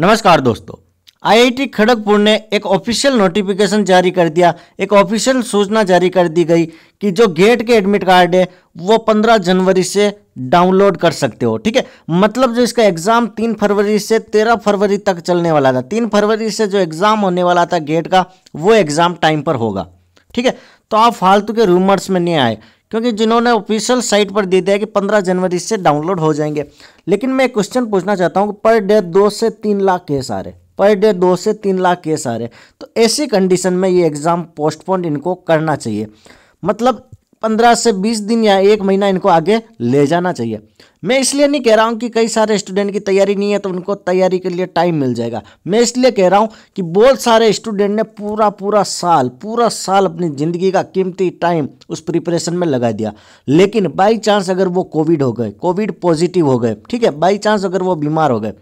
नमस्कार दोस्तों आईआईटी खड़गपुर ने एक ऑफिशियल नोटिफिकेशन जारी कर दिया एक ऑफिशियल सूचना जारी कर दी गई कि जो गेट के एडमिट कार्ड है वो 15 जनवरी से डाउनलोड कर सकते हो ठीक है मतलब जो इसका एग्ज़ाम तीन फरवरी से तेरह फरवरी तक चलने वाला था तीन फरवरी से जो एग्ज़ाम होने वाला था गेट का वो एग्ज़ाम टाइम पर होगा ठीक है तो आप फालतू के रूमर्स में नहीं आए क्योंकि जिन्होंने ऑफिशियल साइट पर दे दिया कि 15 जनवरी से डाउनलोड हो जाएंगे लेकिन मैं क्वेश्चन पूछना चाहता हूँ कि पर डे दो से तीन लाख केस आ रहे पर डे दो से तीन लाख केस आ रहे तो ऐसी कंडीशन में ये एग्ज़ाम पोस्टपोन इनको करना चाहिए मतलब पंद्रह से बीस दिन या एक महीना इनको आगे ले जाना चाहिए मैं इसलिए नहीं कह रहा हूँ कि कई सारे स्टूडेंट की तैयारी नहीं है तो उनको तैयारी के लिए टाइम मिल जाएगा मैं इसलिए कह रहा हूँ कि बहुत सारे स्टूडेंट ने पूरा पूरा साल पूरा साल अपनी ज़िंदगी का कीमती टाइम उस प्रिपरेशन में लगा दिया लेकिन बाई चांस अगर वो कोविड हो गए कोविड पॉजिटिव हो गए ठीक है बाई चांस अगर वो बीमार हो गए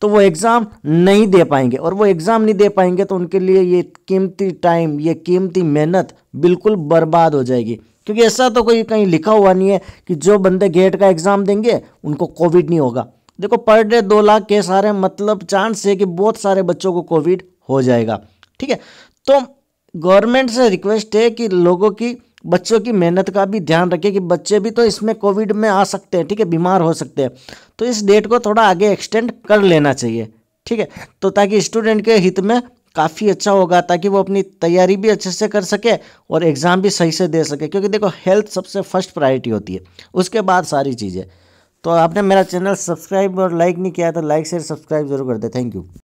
तो वो एग्ज़ाम नहीं दे पाएंगे और वो एग्ज़ाम नहीं दे पाएंगे तो उनके लिए ये कीमती टाइम ये कीमती मेहनत बिल्कुल बर्बाद हो जाएगी क्योंकि ऐसा तो कोई कहीं लिखा हुआ नहीं है कि जो बंदे गेट का एग्ज़ाम देंगे उनको कोविड नहीं होगा देखो पर डे दो लाख केस आ रहे हैं मतलब चांस है कि बहुत सारे बच्चों को कोविड हो जाएगा ठीक है तो गवर्नमेंट से रिक्वेस्ट है कि लोगों की बच्चों की मेहनत का भी ध्यान रखें कि बच्चे भी तो इसमें कोविड में आ सकते हैं ठीक है बीमार हो सकते हैं तो इस डेट को थोड़ा आगे एक्सटेंड कर लेना चाहिए ठीक है तो ताकि स्टूडेंट के हित में काफ़ी अच्छा होगा ताकि वो अपनी तैयारी भी अच्छे से कर सके और एग्ज़ाम भी सही से दे सके क्योंकि देखो हेल्थ सबसे फर्स्ट प्रायोरिटी होती है उसके बाद सारी चीज़ें तो आपने मेरा चैनल सब्सक्राइब और लाइक नहीं किया तो लाइक शेयर सब्सक्राइब जरूर कर दे थैंक यू